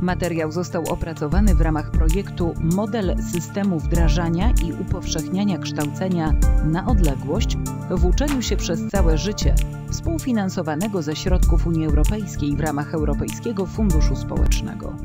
Materiał został opracowany w ramach projektu Model systemu wdrażania i upowszechniania kształcenia na odległość w uczeniu się przez całe życie, współfinansowanego ze środków Unii Europejskiej w ramach Europejskiego Funduszu Społecznego.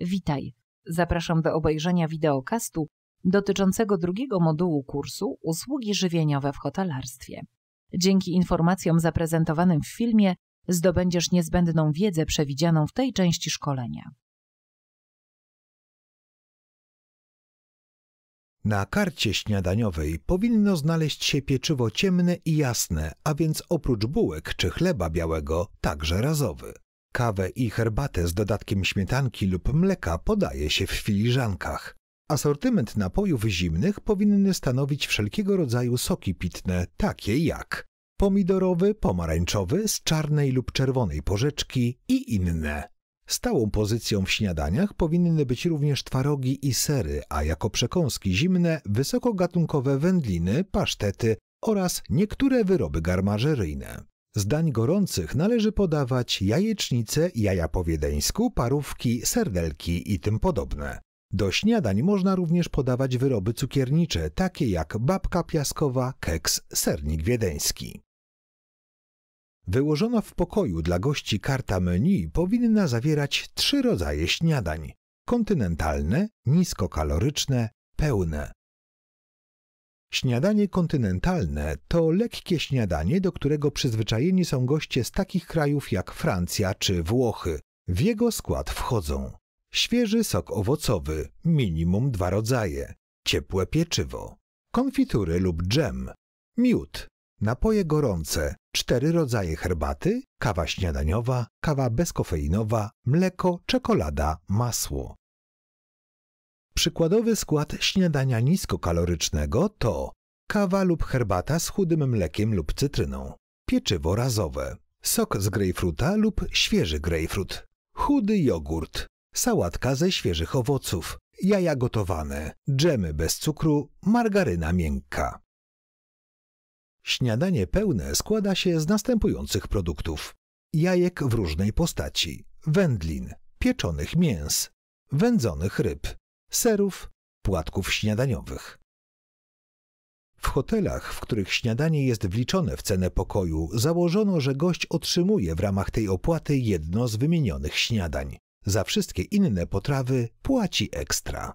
Witaj. Zapraszam do obejrzenia wideokastu dotyczącego drugiego modułu kursu Usługi żywieniowe w hotelarstwie. Dzięki informacjom zaprezentowanym w filmie zdobędziesz niezbędną wiedzę przewidzianą w tej części szkolenia. Na karcie śniadaniowej powinno znaleźć się pieczywo ciemne i jasne, a więc oprócz bułek czy chleba białego także razowy. Kawę i herbatę z dodatkiem śmietanki lub mleka podaje się w filiżankach. Asortyment napojów zimnych powinny stanowić wszelkiego rodzaju soki pitne, takie jak pomidorowy, pomarańczowy, z czarnej lub czerwonej porzeczki i inne. Stałą pozycją w śniadaniach powinny być również twarogi i sery, a jako przekąski zimne wysokogatunkowe wędliny, pasztety oraz niektóre wyroby garmażeryjne. Z dań gorących należy podawać jajecznice, jaja po wiedeńsku, parówki, serdelki i tym podobne. Do śniadań można również podawać wyroby cukiernicze, takie jak babka piaskowa, keks, sernik wiedeński. Wyłożona w pokoju dla gości karta menu powinna zawierać trzy rodzaje śniadań: kontynentalne, niskokaloryczne, pełne. Śniadanie kontynentalne to lekkie śniadanie, do którego przyzwyczajeni są goście z takich krajów jak Francja czy Włochy. W jego skład wchodzą świeży sok owocowy, minimum dwa rodzaje, ciepłe pieczywo, konfitury lub dżem, miód, napoje gorące, cztery rodzaje herbaty, kawa śniadaniowa, kawa bezkofeinowa, mleko, czekolada, masło. Przykładowy skład śniadania niskokalorycznego to kawa lub herbata z chudym mlekiem lub cytryną, pieczywo razowe, sok z grejpfruta lub świeży grejpfrut, chudy jogurt, sałatka ze świeżych owoców, jaja gotowane, dżemy bez cukru, margaryna miękka. Śniadanie pełne składa się z następujących produktów: jajek w różnej postaci, wędlin, pieczonych mięs, wędzonych ryb, serów, płatków śniadaniowych. W hotelach, w których śniadanie jest wliczone w cenę pokoju, założono, że gość otrzymuje w ramach tej opłaty jedno z wymienionych śniadań. Za wszystkie inne potrawy płaci ekstra.